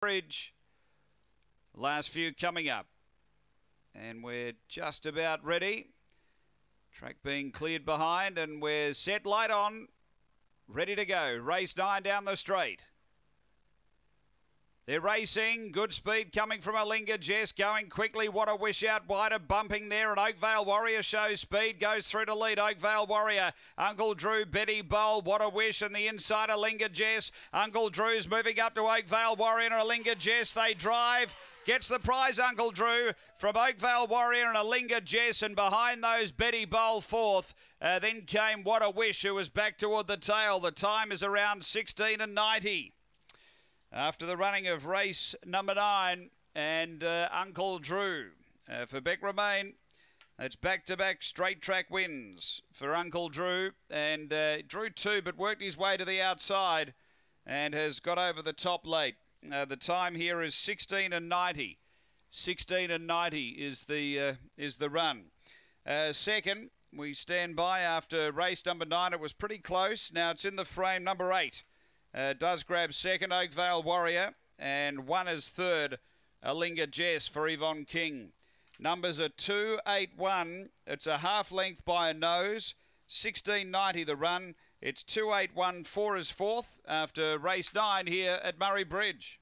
Bridge. Last few coming up. And we're just about ready. Track being cleared behind and we're set light on. Ready to go. Race nine down the straight. They're racing. Good speed coming from Alinga Jess. Going quickly. What a wish out. Wider bumping there. And Oakvale Warrior shows speed. Goes through to lead. Oakvale Warrior. Uncle Drew, Betty Bowl. What a wish. And the inside Alinga Jess. Uncle Drew's moving up to Oakvale Warrior and Alinga Jess. They drive gets the prize, Uncle Drew, from Oakvale Warrior and Alinga Jess, and behind those, Betty Bowl fourth. Uh, then came What a Wish, who was back toward the tail. The time is around 16 and 90 after the running of race number nine and uh, Uncle Drew. Uh, for Beck Remain, it's back to back straight track wins for Uncle Drew. And uh, Drew two, but worked his way to the outside and has got over the top late. Uh, the time here is 16 and 90. 16 and 90 is the, uh, is the run. Uh, second, we stand by after race number nine. It was pretty close. Now it's in the frame, number eight uh, does grab second, Oakvale Warrior. And one is third, Alinga Jess for Yvonne King. Numbers are 281. It's a half length by a nose. 1690 the run. It's 2814 is fourth after race nine here at Murray Bridge.